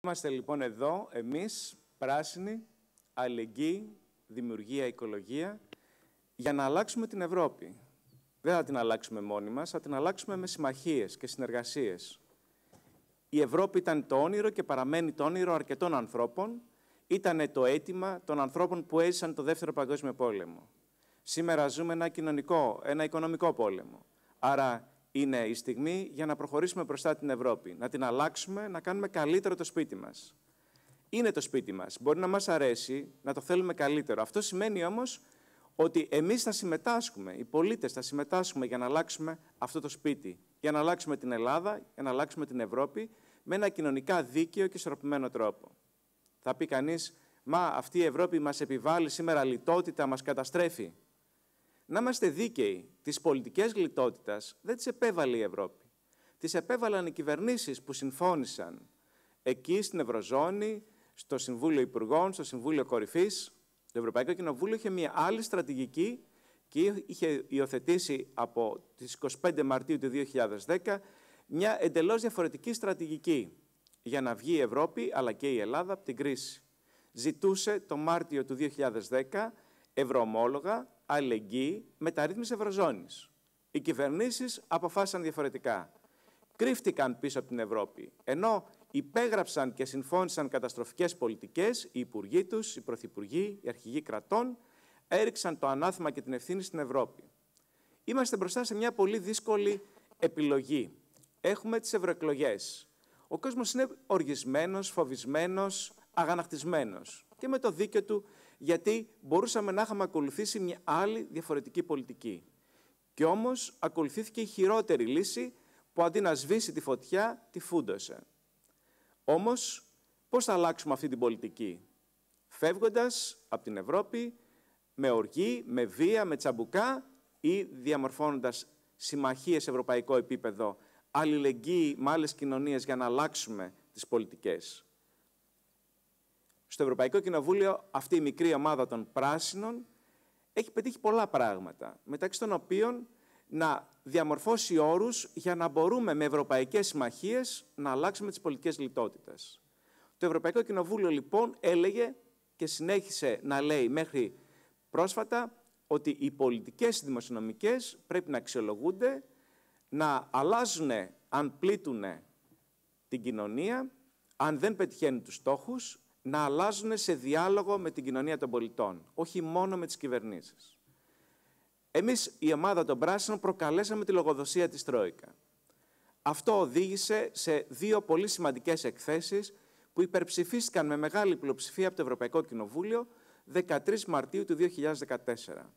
Είμαστε λοιπόν εδώ, εμείς, πράσινοι, αλληλεγγύοι, δημιουργία, οικολογία, για να αλλάξουμε την Ευρώπη. Δεν θα την αλλάξουμε μόνοι μας, θα την αλλάξουμε με συμμαχίες και συνεργασίες. Η Ευρώπη ήταν το όνειρο και παραμένει το όνειρο αρκετών ανθρώπων. Ήταν το αίτημα των ανθρώπων που έζησαν το Δεύτερο Παγκόσμιο Πόλεμο. Σήμερα ζούμε ένα κοινωνικό, ένα οικονομικό πόλεμο. Άρα είναι η στιγμή για να προχωρήσουμε μπροστά την Ευρώπη, να την αλλάξουμε, να κάνουμε καλύτερο το σπίτι μας. Είναι το σπίτι μας. Μπορεί να μας αρέσει, να το θέλουμε καλύτερο. Αυτό σημαίνει όμως ότι εμείς θα συμμετάσχουμε, οι πολίτες θα συμμετάσχουμε για να αλλάξουμε αυτό το σπίτι, για να αλλάξουμε την Ελλάδα, για να αλλάξουμε την Ευρώπη με ένα κοινωνικά δίκαιο και ισορροπημένο τρόπο. Θα πει κανείς μα αυτή η Ευρώπη μας επιβάλλει σήμερα λιτότητα, μας καταστρέφει. Να είμαστε δίκαιοι. Τις πολιτικές λιτότητα δεν τις επέβαλε η Ευρώπη. Τις επέβαλαν οι κυβερνήσεις που συμφώνησαν εκεί στην Ευρωζώνη, στο Συμβούλιο Υπουργών, στο Συμβούλιο Κορυφής. Το Ευρωπαϊκό Κοινοβούλιο είχε μια άλλη στρατηγική και είχε υιοθετήσει από τις 25 Μαρτίου του 2010 μια εντελώς διαφορετική στρατηγική για να βγει η Ευρώπη αλλά και η Ελλάδα από την κρίση. Ζητούσε το Μάρτιο του 2010 ευρωομόλογα αλληλεγγύη, μεταρρύθμιση Ευρωζώνης. Οι κυβερνήσεις αποφάσισαν διαφορετικά. Κρύφτηκαν πίσω από την Ευρώπη, ενώ υπέγραψαν και συμφώνησαν καταστροφικές πολιτικές οι υπουργοί τους, οι πρωθυπουργοί, οι αρχηγοί κρατών, έριξαν το ανάθυμα και την ευθύνη στην Ευρώπη. Είμαστε μπροστά σε μια πολύ δύσκολη επιλογή. Έχουμε τις ευρωεκλογές. Ο κόσμος είναι οργισμένος, φοβισμένος, αγανακτισμένος. και με το δίκαιο του γιατί μπορούσαμε να είχαμε ακολουθήσει μια άλλη διαφορετική πολιτική. Και όμως ακολουθήθηκε η χειρότερη λύση που αντί να σβήσει τη φωτιά, τη φούντωσε. Όμως, πώς θα αλλάξουμε αυτή την πολιτική. Φεύγοντας από την Ευρώπη, με οργή, με βία, με τσαμπουκά ή διαμορφώνοντας συμμαχίες σε ευρωπαϊκό επίπεδο, αλληλεγγύη με άλλες κοινωνίες για να αλλάξουμε τις πολιτικές στο Ευρωπαϊκό Κοινοβούλιο αυτή η μικρή ομάδα των πράσινων έχει πετύχει πολλά πράγματα, μεταξύ των οποίων να διαμορφώσει όρους για να μπορούμε με ευρωπαϊκές συμμαχίες να αλλάξουμε τις πολιτικές λιτότητες. Το Ευρωπαϊκό Κοινοβούλιο λοιπόν έλεγε και συνέχισε να λέει μέχρι πρόσφατα ότι οι πολιτικές δημοσιονομικές πρέπει να αξιολογούνται, να αλλάζουν αν πλήττουν την κοινωνία, αν δεν πετυχαίνουν τους στόχους να αλλάζουν σε διάλογο με την κοινωνία των πολιτών, όχι μόνο με τις κυβερνήσεις. Εμείς, η ομάδα των Πράσινων, προκαλέσαμε τη λογοδοσία της Τρόικα. Αυτό οδήγησε σε δύο πολύ σημαντικές εκθέσεις που υπερψηφίστηκαν με μεγάλη πλειοψηφία από το Ευρωπαϊκό Κοινοβούλιο 13 Μαρτίου του 2014.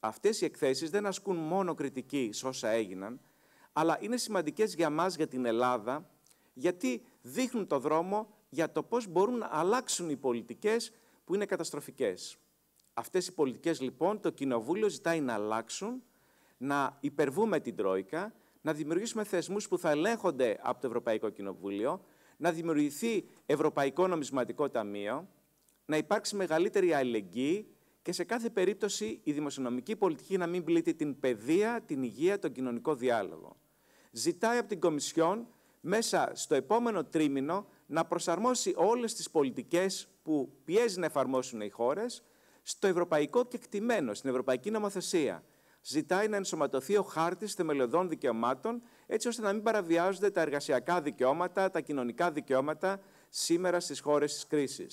Αυτές οι εκθέσεις δεν ασκούν μόνο κριτική σε όσα έγιναν, αλλά είναι σημαντικές για μας, για την Ελλάδα, γιατί δείχνουν το δρόμο για το πώς μπορούν να αλλάξουν οι πολιτικές που είναι καταστροφικές. Αυτές οι πολιτικές λοιπόν το Κοινοβούλιο ζητάει να αλλάξουν, να υπερβούμε την Τρόικα, να δημιουργήσουμε θεσμούς που θα ελέγχονται από το Ευρωπαϊκό Κοινοβούλιο, να δημιουργηθεί Ευρωπαϊκό Νομισματικό Ταμείο, να υπάρξει μεγαλύτερη αλληλεγγύη και σε κάθε περίπτωση η δημοσιονομική πολιτική να μην πλήττει την παιδεία, την υγεία, τον κοινωνικό διάλογο. Ζητάει από την Κομισιόν μέσα στο επόμενο τρίμηνο να προσαρμόσει όλες τις πολιτικές που πιέζει να εφαρμόσουν οι χώρες στο ευρωπαϊκό κεκτημένο, στην ευρωπαϊκή νομοθεσία. Ζητάει να ενσωματωθεί ο χάρτης θεμελιωδών δικαιωμάτων, έτσι ώστε να μην παραβιάζονται τα εργασιακά δικαιώματα, τα κοινωνικά δικαιώματα σήμερα στις χώρες της κρίσης.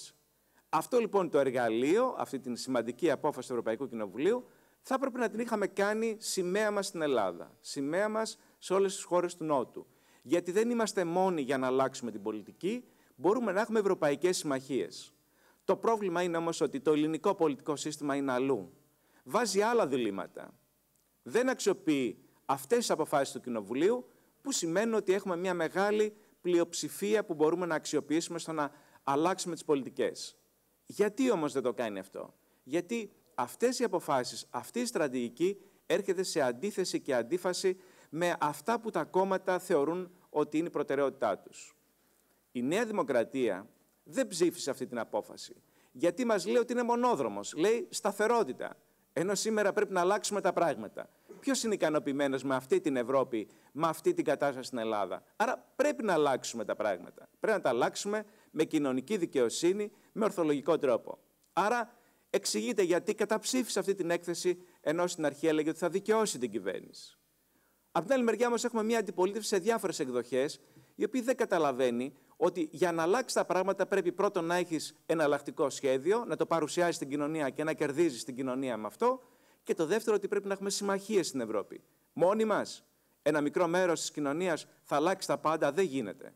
Αυτό λοιπόν το εργαλείο, αυτή την σημαντική απόφαση του Ευρωπαϊκού Κοινοβουλίου, θα έπρεπε να την είχαμε κάνει σημαία μας στην Ελλάδα, σημαία μας σε όλες τις χώρες του Νότου. Γιατί δεν είμαστε μόνοι για να αλλάξουμε την πολιτική, μπορούμε να έχουμε ευρωπαϊκές συμμαχίες. Το πρόβλημα είναι όμως ότι το ελληνικό πολιτικό σύστημα είναι αλλού. Βάζει άλλα διλήμματα. Δεν αξιοποιεί αυτές τις αποφάσεις του Κοινοβουλίου, που σημαίνει ότι έχουμε μια μεγάλη πλειοψηφία που μπορούμε να αξιοποιήσουμε στο να αλλάξουμε τις πολιτικές. Γιατί όμως δεν το κάνει αυτό, Γιατί αυτές οι αποφάσεις, αυτή η στρατηγική έρχεται σε αντίθεση και αντίφαση με αυτά που τα κόμματα θεωρούν ότι είναι η προτεραιότητά τους. Η Νέα Δημοκρατία δεν ψήφισε αυτή την απόφαση. Γιατί μας λέει ότι είναι μονόδρομος. Λέει σταθερότητα. Ενώ σήμερα πρέπει να αλλάξουμε τα πράγματα. Ποιος είναι ικανοποιημένος με αυτή την Ευρώπη, με αυτή την κατάσταση στην Ελλάδα. Άρα πρέπει να αλλάξουμε τα πράγματα. Πρέπει να τα αλλάξουμε με κοινωνική δικαιοσύνη, με ορθολογικό τρόπο. Άρα εξηγείται γιατί καταψήφισε αυτή την έκθεση, ενώ στην αρχή έλεγε ότι θα δικαιώσει την κυβέρνηση. Από την άλλη μεριά όμως έχουμε μια αντιπολίτευση σε διάφορες εκδοχές, η οποία δεν καταλαβαίνει ότι για να αλλάξεις τα πράγματα πρέπει πρώτον να έχεις εναλλακτικό σχέδιο, να το παρουσιάζει στην κοινωνία και να κερδίζεις την κοινωνία με αυτό. Και το δεύτερο, ότι πρέπει να έχουμε συμμαχίες στην Ευρώπη. Μόνοι μας, ένα μικρό μέρος της κοινωνίας θα αλλάξει τα πάντα, δεν γίνεται.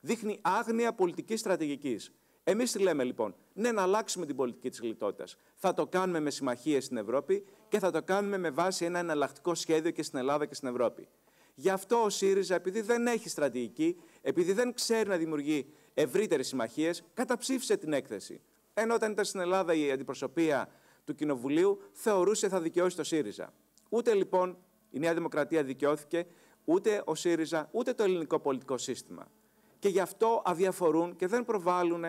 Δείχνει άγνοια πολιτικής στρατηγικής. Εμείς τι λέμε λοιπόν, ναι, να αλλάξουμε την πολιτική της λιτότητα. Θα το κάνουμε με συμμαχίες στην Ευρώπη, και θα το κάνουμε με βάση ένα εναλλακτικό σχέδιο και στην Ελλάδα και στην Ευρώπη. Γι' αυτό ο ΣΥΡΙΖΑ, επειδή δεν έχει στρατηγική, επειδή δεν ξέρει να δημιουργεί ευρύτερες συμμαχίες, καταψήφισε την έκθεση. Ενώ όταν ήταν στην Ελλάδα η αντιπροσωπεία του Κοινοβουλίου, θεωρούσε θα δικαιώσει το ΣΥΡΙΖΑ. Ούτε λοιπόν η Νέα Δημοκρατία δικαιώθηκε, ούτε ο ΣΥΡΙΖΑ, ούτε το ελληνικό πολιτικό σύστημα. Και γι' αυτό αδιαφορούν και δεν προβάλλουν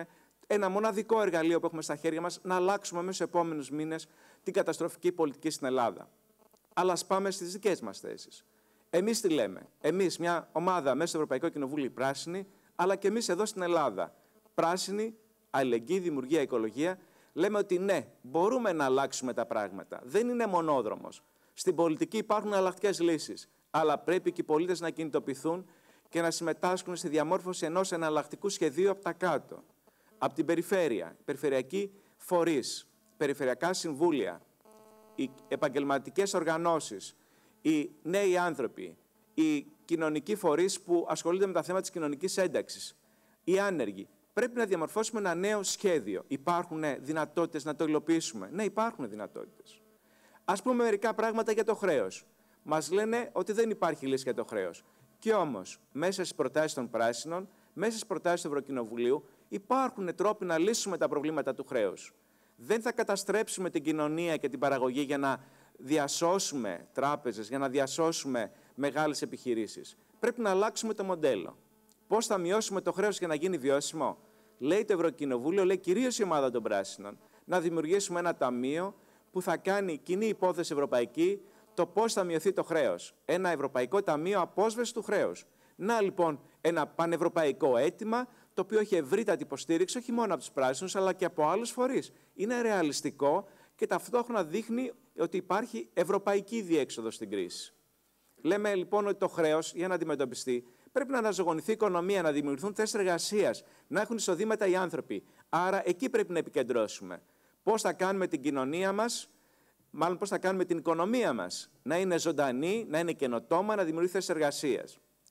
ένα μοναδικό εργαλείο που έχουμε στα χέρια μας να αλλάξουμε μέσα επόμενους μήνες την καταστροφική πολιτική στην Ελλάδα. Αλλά ας πάμε στις δικές μας θέσεις. Εμείς τι λέμε. Εμείς, μια ομάδα μέσα στο Ευρωπαϊκό Κοινοβούλιο Πράσινη, αλλά και εμείς εδώ στην Ελλάδα. Πράσινη, αλληλεγγύη, δημιουργία, οικολογία. Λέμε ότι ναι, μπορούμε να αλλάξουμε τα πράγματα. Δεν είναι μονόδρομος. Στην πολιτική υπάρχουν αλλακτικέ λύσεις. Αλλά πρέπει και οι πολίτες να κινητοποιηθούν και να συμμετάσχουν στη διαμόρφωση ενός εναλλακτικού σχεδίου από τα κάτω. Από την περιφέρεια, περιφερειακή φορείς, περιφερειακά συμβούλια, οι επαγγελματικές οργανώσεις, οι νέοι άνθρωποι, οι κοινωνικοί φορείς που ασχολούνται με τα θέματα της κοινωνικής ένταξης, οι άνεργοι. Πρέπει να διαμορφώσουμε ένα νέο σχέδιο. Υπάρχουν ναι, δυνατότητες να το υλοποιήσουμε. Ναι, υπάρχουν δυνατότητες. Ας πούμε μερικά πράγματα για το χρέος. Μας λένε ότι δεν υπάρχει λύση για το χρέος. Και όμως, μέσα στις προτάσεις των πράσινων, μέσα στις προτάσεις του Ευρωκοινοβουλίου, υπάρχουν τρόποι να λύσουμε τα προβλήματα του χρέους δεν θα καταστρέψουμε την κοινωνία και την παραγωγή για να διασώσουμε τράπεζες, για να διασώσουμε μεγάλες επιχειρήσεις. Πρέπει να αλλάξουμε το μοντέλο. Πώς θα μειώσουμε το χρέος για να γίνει βιώσιμο. Λέει το Ευρωκοινοβούλιο, λέει κυρίως η ομάδα των πράσινων, να δημιουργήσουμε ένα ταμείο που θα κάνει κοινή υπόθεση ευρωπαϊκή το πώς θα μειωθεί το χρέος. Ένα ευρωπαϊκό ταμείο απόσβεση του χρέους. Να λοιπόν ένα πανευρωπαϊκό αίτημα το οποίο έχει ευρύτατη υποστήριξη όχι μόνο από τους πράσινους, αλλά και από άλλους φορείς. Είναι ρεαλιστικό και ταυτόχρονα δείχνει ότι υπάρχει ευρωπαϊκή διέξοδο στην κρίση. Λέμε λοιπόν ότι το χρέος για να αντιμετωπιστεί πρέπει να αναζωογονηθεί η οικονομία, να δημιουργηθούν θέσεις εργασίας, να έχουν εισοδήματα οι άνθρωποι. Άρα εκεί πρέπει να επικεντρώσουμε. Πώς θα κάνουμε την κοινωνία μας, μάλλον πώς θα κάνουμε την οικονομία μας να είναι ζωντανή, να είναι καινοτόμα, να δημιουργεί θέσεις εργασίας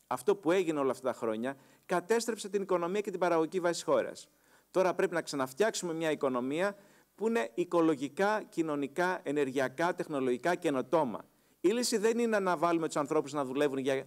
αυτό που έγινε όλα αυτά τα χρόνια κατέστρεψε την οικονομία και την παραγωγική βάση χώρας. Τώρα πρέπει να ξαναφτιάξουμε μια οικονομία που είναι οικολογικά, κοινωνικά, ενεργειακά, τεχνολογικά καινοτόμα. Η λύση δεν είναι να βάλουμε τους ανθρώπους να δουλεύουν για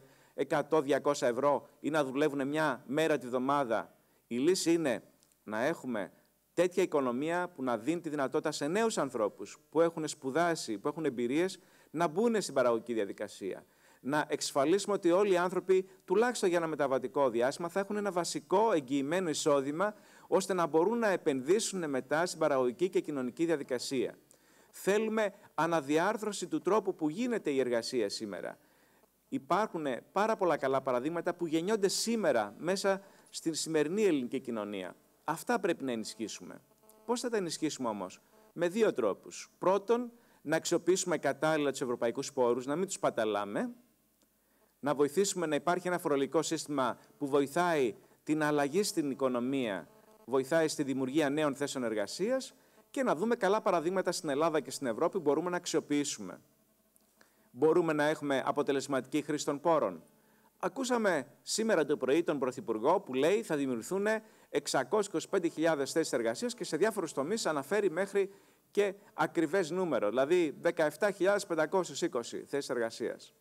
100-200 ευρώ ή να δουλεύουν μια μέρα τη βδομάδα. Η λύση είναι να έχουμε τέτοια οικονομία που να δίνει τη δυνατότητα σε νέους ανθρώπους που έχουν σπουδάσει, που έχουν εμπειρίες, να μπουν στην παραγωγική διαδικασία να εξασφαλίσουμε ότι όλοι οι άνθρωποι, τουλάχιστον για ένα μεταβατικό διάστημα, θα έχουν ένα βασικό εγγυημένο εισόδημα, ώστε να μπορούν να επενδύσουν μετά στην παραγωγική και κοινωνική διαδικασία. Θέλουμε αναδιάρθρωση του τρόπου που γίνεται η εργασία σήμερα. Υπάρχουν πάρα πολλά καλά παραδείγματα που γεννιόνται σήμερα μέσα στην σημερινή ελληνική κοινωνία. Αυτά πρέπει να ενισχύσουμε. Πώς θα τα ενισχύσουμε όμως, Με δύο τρόπους. Πρώτον, να αξιοποιήσουμε κατάλληλα τους ευρωπαϊκούς πόρους, να μην τους παταλάμε, να βοηθήσουμε να υπάρχει ένα φορολογικό σύστημα που βοηθάει την αλλαγή στην οικονομία, βοηθάει στη δημιουργία νέων θέσεων εργασίας και να δούμε καλά παραδείγματα στην Ελλάδα και στην Ευρώπη που μπορούμε να αξιοποιήσουμε. Μπορούμε να έχουμε αποτελεσματική χρήση των πόρων. Ακούσαμε σήμερα το πρωί τον Πρωθυπουργό που λέει θα δημιουργηθούν 625.000 θέσεις εργασίας και σε διάφορους τομείς αναφέρει μέχρι και ακριβές νούμερο, δηλαδή 17.520 θέσεις εργασίας.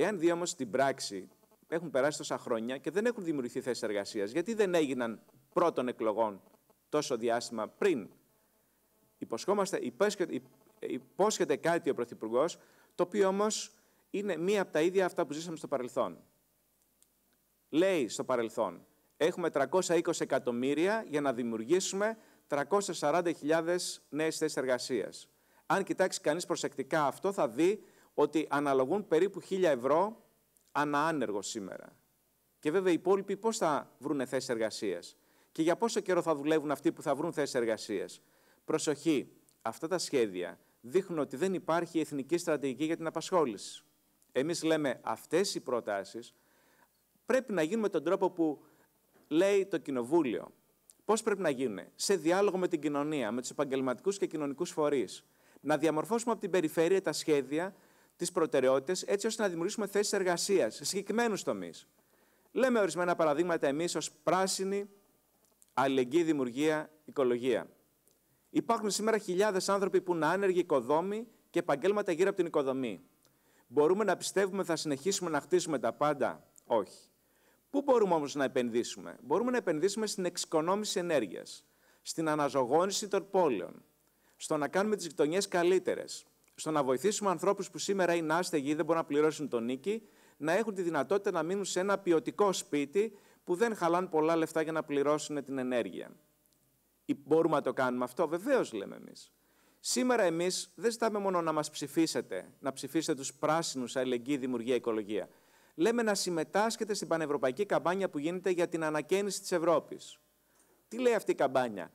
Εάν δει όμως την πράξη έχουν περάσει τόσα χρόνια και δεν έχουν δημιουργηθεί θέσεις εργασίας, γιατί δεν έγιναν πρώτων εκλογών τόσο διάστημα πριν. Υποσχόμαστε, υπόσχεται, ε, κάτι ο Πρωθυπουργός, το οποίο όμως είναι μία από τα ίδια αυτά που ζήσαμε στο παρελθόν. Λέει στο παρελθόν, έχουμε 320 εκατομμύρια για να δημιουργήσουμε 340.000 νέες θέσεις εργασίας. Αν κοιτάξει κανείς προσεκτικά αυτό θα δει ότι αναλογούν περίπου 1.000 ευρώ ανά άνεργο σήμερα. Και βέβαια οι υπόλοιποι πώς θα βρουν θέσεις εργασίας και για πόσο καιρό θα δουλεύουν αυτοί που θα βρουν θέσεις εργασίας. Προσοχή, αυτά τα σχέδια δείχνουν ότι δεν υπάρχει εθνική στρατηγική για την απασχόληση. Εμείς λέμε αυτές οι προτάσεις πρέπει να γίνουν με τον τρόπο που λέει το Κοινοβούλιο. Πώς πρέπει να γίνουν, σε διάλογο με την κοινωνία, με τους επαγγελματικούς και κοινωνικούς φορείς. Να διαμορφώσουμε από την περιφέρεια τα σχέδια τις προτεραιότητες, έτσι ώστε να δημιουργήσουμε θέσεις εργασίας σε συγκεκριμένους τομείς. Λέμε ορισμένα παραδείγματα εμείς ως πράσινη αλληλεγγύη δημιουργία οικολογία. Υπάρχουν σήμερα χιλιάδες άνθρωποι που είναι άνεργοι οικοδόμοι και επαγγέλματα γύρω από την οικοδομή. Μπορούμε να πιστεύουμε ότι θα συνεχίσουμε να χτίσουμε τα πάντα. Όχι. Πού μπορούμε όμως να επενδύσουμε, Μπορούμε να επενδύσουμε στην εξοικονόμηση ενέργειας, στην αναζωγόνηση των πόλεων, στο να κάνουμε τις γειτονιές καλύτερες, στο να βοηθήσουμε ανθρώπους που σήμερα είναι άστεγοι ή δεν μπορούν να πληρώσουν τον νίκη, να έχουν τη δυνατότητα να μείνουν σε ένα ποιοτικό σπίτι που δεν χαλάνε πολλά λεφτά για να πληρώσουν την ενέργεια. Ή μπορούμε να το κάνουμε αυτό, βεβαίως λέμε εμείς. Σήμερα εμείς δεν ζητάμε μόνο να μας ψηφίσετε, να ψηφίσετε τους πράσινους αλληλεγγύη, δημιουργία, οικολογία. Λέμε να συμμετάσχετε στην πανευρωπαϊκή καμπάνια που γίνεται για την ανακαίνιση της Ευρώπης. Τι λέει αυτή η καμπάνια,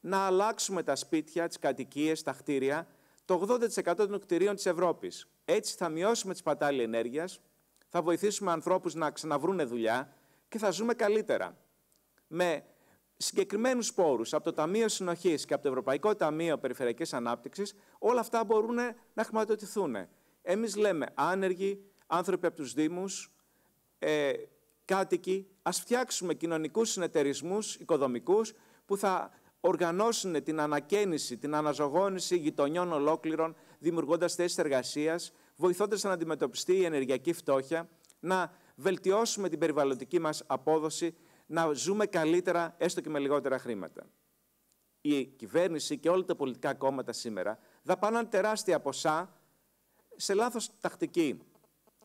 Να αλλάξουμε τα σπίτια, τις κατοικίες, τα χτίρια, το 80% των κτηρίων της Ευρώπης. Έτσι θα μειώσουμε τη σπατάλη ενέργειας, θα βοηθήσουμε ανθρώπους να ξαναβρούν δουλειά και θα ζούμε καλύτερα. Με συγκεκριμένους πόρους από το Ταμείο Συνοχής και από το Ευρωπαϊκό Ταμείο Περιφερειακής Ανάπτυξης, όλα αυτά μπορούν να χρηματοδοτηθούν. Εμείς λέμε άνεργοι, άνθρωποι από τους Δήμους, ε, κάτοικοι, ας φτιάξουμε κοινωνικούς συνεταιρισμούς οικοδομικούς που θα οργανώσουν την ανακαίνιση, την αναζωγόνηση γειτονιών ολόκληρων, δημιουργώντας θέσεις εργασίας, βοηθώντας να αντιμετωπιστεί η ενεργειακή φτώχεια, να βελτιώσουμε την περιβαλλοντική μας απόδοση, να ζούμε καλύτερα, έστω και με λιγότερα χρήματα. Η κυβέρνηση και όλα τα πολιτικά κόμματα σήμερα δαπάναν τεράστια ποσά σε λάθος τακτική.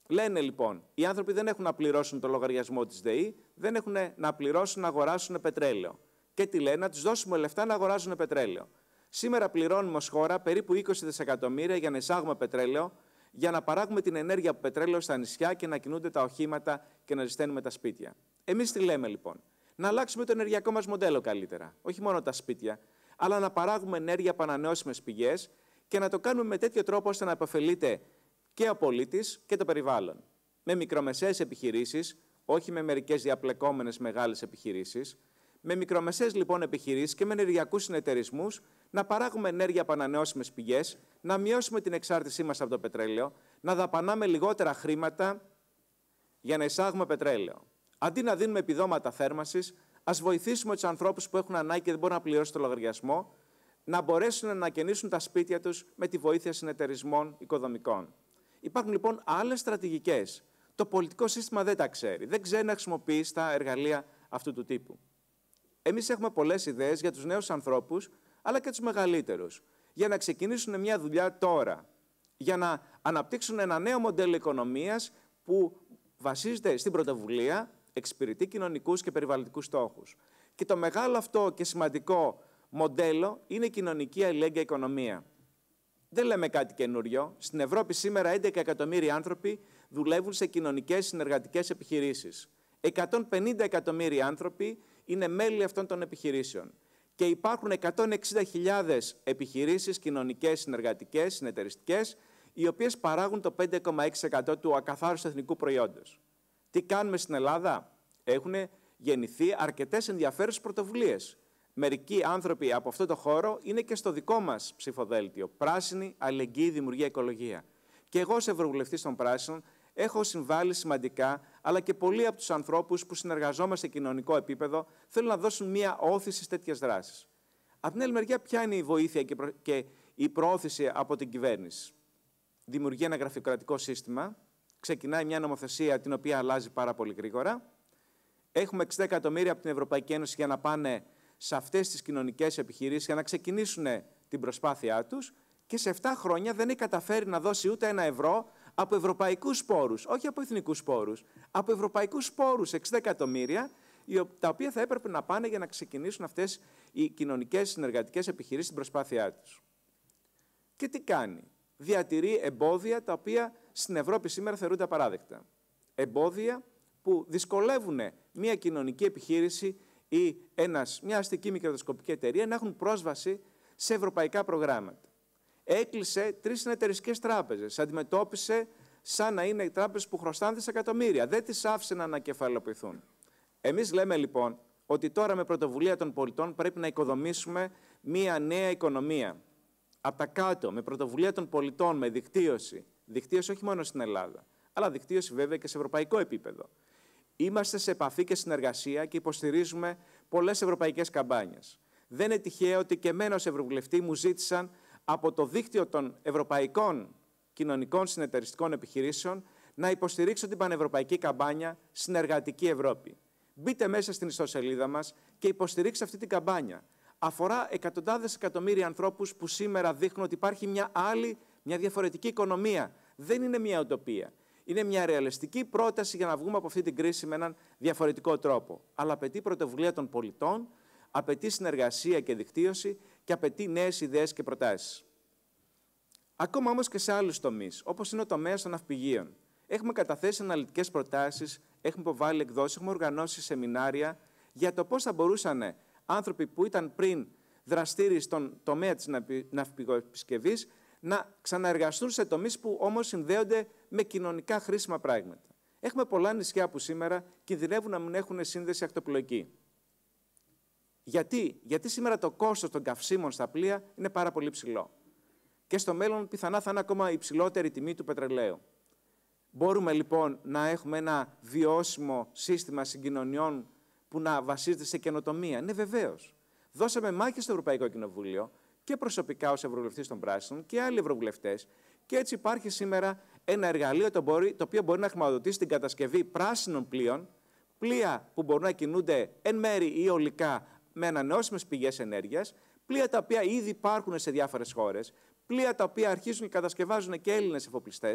Λένε λοιπόν, οι άνθρωποι δεν έχουν να πληρώσουν το λογαριασμό της ΔΕΗ, δεν έχουν να πληρώσουν να αγοράσουν πετρέλαιο και τι λένε να τους δώσουμε λεφτά να αγοράζουν πετρέλαιο. Σήμερα πληρώνουμε ως χώρα περίπου 20 δισεκατομμύρια για να εισάγουμε πετρέλαιο, για να παράγουμε την ενέργεια από πετρέλαιο στα νησιά και να κινούνται τα οχήματα και να ζεσταίνουμε τα σπίτια. Εμείς τι λέμε λοιπόν. Να αλλάξουμε το ενεργειακό μας μοντέλο καλύτερα. Όχι μόνο τα σπίτια, αλλά να παράγουμε ενέργεια από ανανεώσιμες πηγές και να το κάνουμε με τέτοιο τρόπο ώστε να επωφελείται και ο πολίτης και το περιβάλλον. Με μικρομεσαίες επιχειρήσεις, όχι με μερικές διαπλεκόμενες μεγάλες επιχειρήσεις, με μικρομεσαίες λοιπόν επιχειρήσεις και με ενεργειακούς συνεταιρισμούς, να παράγουμε ενέργεια από ανανεώσιμες πηγές, να μειώσουμε την εξάρτησή μας από το πετρέλαιο, να δαπανάμε λιγότερα χρήματα για να εισάγουμε πετρέλαιο. Αντί να δίνουμε επιδόματα θέρμανσης, ας βοηθήσουμε τους ανθρώπους που έχουν ανάγκη και δεν μπορούν να πληρώσουν το λογαριασμό, να μπορέσουν να ανακαινήσουν τα σπίτια τους με τη βοήθεια συνεταιρισμών οικοδομικών. Υπάρχουν λοιπόν άλλες στρατηγικές. Το πολιτικό σύστημα δεν τα ξέρει. Δεν ξέρει να χρησιμοποιεί τα εργαλεία αυτού του τύπου. Εμείς έχουμε πολλές ιδέες για τους νέους ανθρώπους, αλλά και τους μεγαλύτερους, για να ξεκινήσουν μια δουλειά τώρα, για να αναπτύξουν ένα νέο μοντέλο οικονομίας που βασίζεται στην πρωτοβουλία, εξυπηρετεί κοινωνικούς και περιβαλλοντικούς στόχους. Και το μεγάλο αυτό και σημαντικό μοντέλο είναι η κοινωνική αλληλέγγυα οικονομία. Δεν λέμε κάτι καινούριο. Στην Ευρώπη σήμερα 11 εκατομμύρια άνθρωποι δουλεύουν σε κοινωνικές συνεργατικές επιχειρήσεις. 150 εκατομμύρια άνθρωποι είναι μέλη αυτών των επιχειρήσεων. Και υπάρχουν 160.000 επιχειρήσεις κοινωνικές, συνεργατικές, συνεταιριστικές, οι οποίες παράγουν το 5,6% του ακαθάριστου εθνικού προϊόντος. Τι κάνουμε στην Ελλάδα? Έχουν γεννηθεί αρκετές ενδιαφέρουσες πρωτοβουλίες. Μερικοί άνθρωποι από αυτό το χώρο είναι και στο δικό μας ψηφοδέλτιο. Πράσινη, αλληλεγγύη, δημιουργία, οικολογία. Και εγώ ως Ευρωβουλευτής των Πράσινων Έχω συμβάλει σημαντικά, αλλά και πολλοί από τους ανθρώπους που συνεργαζόμαστε σε κοινωνικό επίπεδο θέλουν να δώσουν μία όθηση σε τέτοιες δράσεις. Από την άλλη μεριά, ποια είναι η βοήθεια και η πρόθεση από την κυβέρνηση. Δημιουργεί ένα γραφειοκρατικό σύστημα, ξεκινάει μια νομοθεσία την οποία αλλάζει πάρα πολύ γρήγορα. Έχουμε 60 εκατομμύρια από την Ευρωπαϊκή Ένωση για να πάνε σε αυτές τις κοινωνικές επιχειρήσεις για να ξεκινήσουν την προσπάθειά τους και σε 7 χρόνια δεν έχει καταφέρει να δώσει ούτε ένα ευρώ από ευρωπαϊκούς πόρου, όχι από εθνικούς πόρου, από ευρωπαϊκούς πόρου 60 εκατομμύρια, τα οποία θα έπρεπε να πάνε για να ξεκινήσουν αυτές οι κοινωνικές συνεργατικές επιχειρήσεις στην προσπάθειά τους. Και τι κάνει, διατηρεί εμπόδια τα οποία στην Ευρώπη σήμερα θεωρούνται απαράδεκτα. Εμπόδια που δυσκολεύουν μια κοινωνική επιχείρηση ή ένας, μια αστική μικροσκοπική εταιρεία να έχουν πρόσβαση σε ευρωπαϊκά προγράμματα έκλεισε τρεις συνεταιριστικές τράπεζες. Αντιμετώπισε σαν να είναι οι τράπεζες που χρωστάνε δισεκατομμύρια. Δεν τις άφησε να ανακεφαλαιοποιηθούν. Εμείς λέμε λοιπόν ότι τώρα με πρωτοβουλία των πολιτών πρέπει να οικοδομήσουμε μία νέα οικονομία. Από τα κάτω, με πρωτοβουλία των πολιτών, με δικτύωση. Δικτύωση όχι μόνο στην Ελλάδα, αλλά δικτύωση βέβαια και σε ευρωπαϊκό επίπεδο. Είμαστε σε επαφή και συνεργασία και υποστηρίζουμε πολλές ευρωπαϊκές καμπάνιες. Δεν είναι τυχαίο ότι και εμένα ως Ευρωβουλευτή μου ζήτησαν από το δίκτυο των ευρωπαϊκών κοινωνικών συνεταιριστικών επιχειρήσεων να υποστηρίξω την πανευρωπαϊκή καμπάνια Συνεργατική Ευρώπη. Μπείτε μέσα στην ιστοσελίδα μας και υποστηρίξτε αυτή την καμπάνια. Αφορά εκατοντάδες εκατομμύρια ανθρώπους που σήμερα δείχνουν ότι υπάρχει μια άλλη, μια διαφορετική οικονομία. Δεν είναι μια οτοπία. Είναι μια ρεαλιστική πρόταση για να βγούμε από αυτή την κρίση με έναν διαφορετικό τρόπο. Αλλά απαιτεί πρωτοβουλία των πολιτών, απαιτεί συνεργασία και δικτύωση και απαιτεί νέες ιδέες και προτάσεις. Ακόμα όμως και σε άλλους τομείς, όπως είναι ο τομέας των ναυπηγείων. Έχουμε καταθέσει αναλυτικές προτάσεις, έχουμε υποβάλει εκδόσεις, έχουμε οργανώσει σεμινάρια για το πώς θα μπορούσαν άνθρωποι που ήταν πριν δραστήριοι στον τομέα της ναυπηγοεπισκευής να ξαναεργαστούν σε τομείς που όμως συνδέονται με κοινωνικά χρήσιμα πράγματα. Έχουμε πολλά νησιά που σήμερα κινδυνεύουν να μην έχουν σύνδεση ακτοπλοϊκή. Γιατί, Γιατί σήμερα το κόστος των καυσίμων στα πλοία είναι πάρα πολύ ψηλό. Και στο μέλλον πιθανά θα είναι ακόμα υψηλότερη τιμή του πετρελαίου. Μπορούμε λοιπόν να έχουμε ένα βιώσιμο σύστημα συγκοινωνιών που να βασίζεται σε καινοτομία. Ναι, βεβαίως. Δώσαμε μάχη στο Ευρωπαϊκό Κοινοβούλιο και προσωπικά ως Ευρωβουλευτής των Πράσινων και άλλοι Ευρωβουλευτές. Και έτσι υπάρχει σήμερα ένα εργαλείο το, μπορεί, το οποίο μπορεί να χρηματοδοτήσει την κατασκευή πράσινων πλοίων, πλοία που μπορούν να κινούνται εν μέρη ή ολικά με ανανεώσιμες πηγές ενέργειας, πλοία τα οποία ήδη υπάρχουν σε διάφορες χώρες, πλοία τα οποία αρχίζουν και κατασκευάζουν και Έλληνες εφοπλιστές.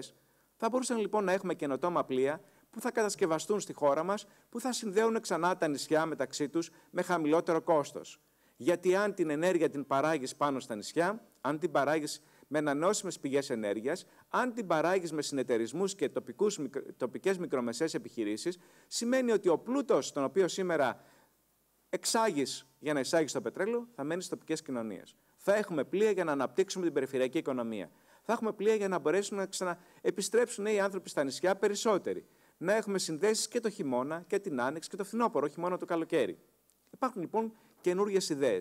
Θα μπορούσαν λοιπόν να έχουμε καινοτόμα πλοία που θα κατασκευαστούν στη χώρα μας, που θα συνδέουν ξανά τα νησιά μεταξύ τους με χαμηλότερο κόστος. Γιατί αν την ενέργεια την παράγεις πάνω στα νησιά, αν την παράγεις με ανανεώσιμες πηγές ενέργειας, αν την παράγεις με συνεταιρισμούς και τοπικές μικρομεσαίες επιχειρήσεις, σημαίνει ότι ο πλούτος, τον οποίο σήμερα εξάγεις για να εισάγεις το πετρέλαιο, θα μένεις στις τοπικές κοινωνίες. Θα έχουμε πλοία για να αναπτύξουμε την περιφερειακή οικονομία. Θα έχουμε πλοία για να μπορέσουν να ξαναεπιστρέψουν οι άνθρωποι στα νησιά περισσότεροι. Να έχουμε συνδέσεις και το χειμώνα και την άνοιξη και το φθινόπωρο, όχι μόνο το καλοκαίρι. Υπάρχουν λοιπόν καινούργιες ιδέες.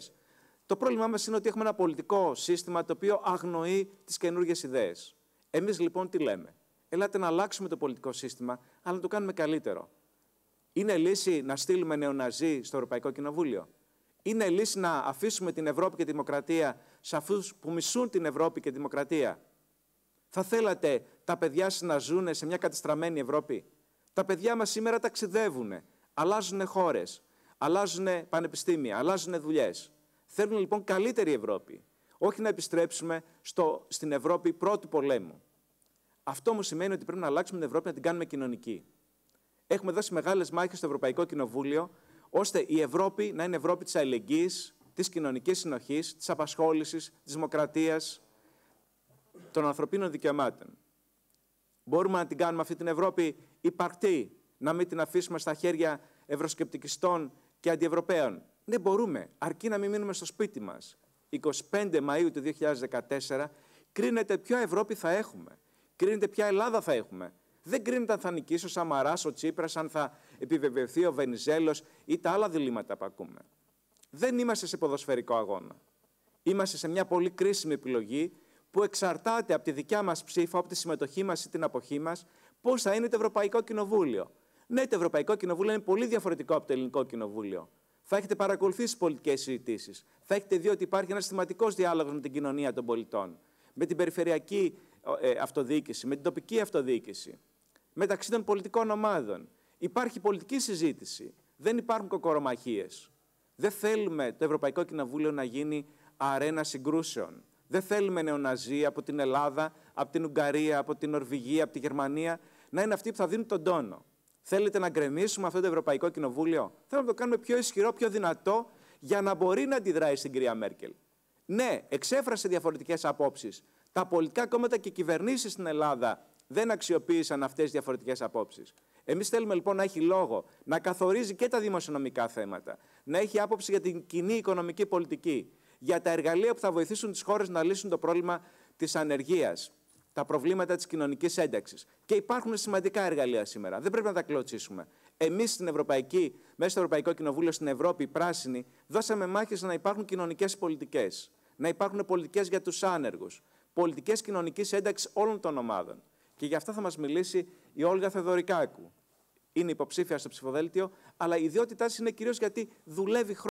Το πρόβλημά μας είναι ότι έχουμε ένα πολιτικό σύστημα το οποίο αγνοεί τις καινούργιες ιδέες. Εμείς λοιπόν τι λέμε. Ελάτε να αλλάξουμε το πολιτικό σύστημα, αλλά να το κάνουμε καλύτερο. Είναι λύση να στείλουμε νεοναζί στο Ευρωπαϊκό Κοινοβούλιο. Είναι λύση να αφήσουμε την Ευρώπη και τη Δημοκρατία σε αυτούς που μισούν την Ευρώπη και τη Δημοκρατία. Θα θέλατε τα παιδιά σας να ζουν σε μια κατεστραμμένη Ευρώπη. Τα παιδιά μας σήμερα ταξιδεύουν, αλλάζουν χώρε, αλλάζουν πανεπιστήμια, αλλάζουν δουλειές. Θέλουν λοιπόν καλύτερη Ευρώπη. Όχι να επιστρέψουμε στο, στην Ευρώπη πρώτου πολέμου. Αυτό όμως σημαίνει ότι πρέπει να αλλάξουμε την Ευρώπη να την κάνουμε κοινωνική. Έχουμε δώσει μεγάλες μάχες στο Ευρωπαϊκό Κοινοβούλιο, ώστε η Ευρώπη να είναι Ευρώπη της αλληλεγγύης, της κοινωνικής συνοχής, της απασχόλησης, της δημοκρατίας, των ανθρωπίνων δικαιωμάτων. Μπορούμε να την κάνουμε αυτή την Ευρώπη υπαρκτή, να μην την αφήσουμε στα χέρια ευρωσκεπτικιστών και αντιευρωπαίων. Δεν μπορούμε, αρκεί να μην μείνουμε στο σπίτι μας. 25 Μαου του 2014 κρίνεται ποια Ευρώπη θα έχουμε, κρίνεται ποια Ελλάδα θα έχουμε. Δεν κρίνεται αν θα νικήσει ο Σαμαράς, ο Τσίπρας, αν θα επιβεβαιωθεί ο Βενιζέλος ή τα άλλα διλήμματα που ακούμε. Δεν είμαστε σε ποδοσφαιρικό αγώνα. Είμαστε σε μια πολύ κρίσιμη επιλογή που εξαρτάται από τη δικιά μας ψήφα, από τη συμμετοχή μας ή την αποχή μας, πώς θα είναι το Ευρωπαϊκό Κοινοβούλιο. Ναι, το Ευρωπαϊκό Κοινοβούλιο είναι πολύ διαφορετικό από το Ελληνικό Κοινοβούλιο. Θα έχετε παρακολουθήσει πολιτικές συζητήσεις. Θα έχετε δει ότι υπάρχει ένας σημαντικό διάλογος με την κοινωνία των πολιτών, με την περιφερειακή ε, αυτοδιοίκηση, με την τοπική αυτοδιοίκηση μεταξύ των πολιτικών ομάδων. Υπάρχει πολιτική συζήτηση. Δεν υπάρχουν κοκορομαχίες. Δεν θέλουμε το Ευρωπαϊκό Κοινοβούλιο να γίνει αρένα συγκρούσεων. Δεν θέλουμε νεοναζί από την Ελλάδα, από την Ουγγαρία, από την Νορβηγία, από τη Γερμανία να είναι αυτοί που θα δίνουν τον τόνο. Θέλετε να γκρεμίσουμε αυτό το Ευρωπαϊκό Κοινοβούλιο. Θέλουμε να το κάνουμε πιο ισχυρό, πιο δυνατό, για να μπορεί να αντιδράει στην κυρία Μέρκελ. Ναι, εξέφρασε διαφορετικές απόψεις. Τα πολιτικά κόμματα και κυβερνήσεις στην Ελλάδα δεν αξιοποίησαν αυτές τις διαφορετικές απόψεις. Εμείς θέλουμε λοιπόν να έχει λόγο, να καθορίζει και τα δημοσιονομικά θέματα, να έχει άποψη για την κοινή οικονομική πολιτική, για τα εργαλεία που θα βοηθήσουν τις χώρες να λύσουν το πρόβλημα της ανεργίας, τα προβλήματα της κοινωνικής ένταξης. Και υπάρχουν σημαντικά εργαλεία σήμερα. Δεν πρέπει να τα κλωτσίσουμε. Εμείς στην Ευρωπαϊκή, μέσα στο Ευρωπαϊκό Κοινοβούλιο, στην Ευρώπη, πράσινη, δώσαμε μάχες να υπάρχουν κοινωνικές πολιτικές, να υπάρχουν πολιτικές για τους άνεργους, πολιτικές κοινωνικής ένταξης όλων των ομάδων. Και γι' αυτά θα μας μιλήσει η Όλγα Θεδωρικάκου. Είναι υποψήφια στο ψηφοδέλτιο, αλλά η ιδιότητά είναι κυρίως γιατί δουλεύει χρόνια.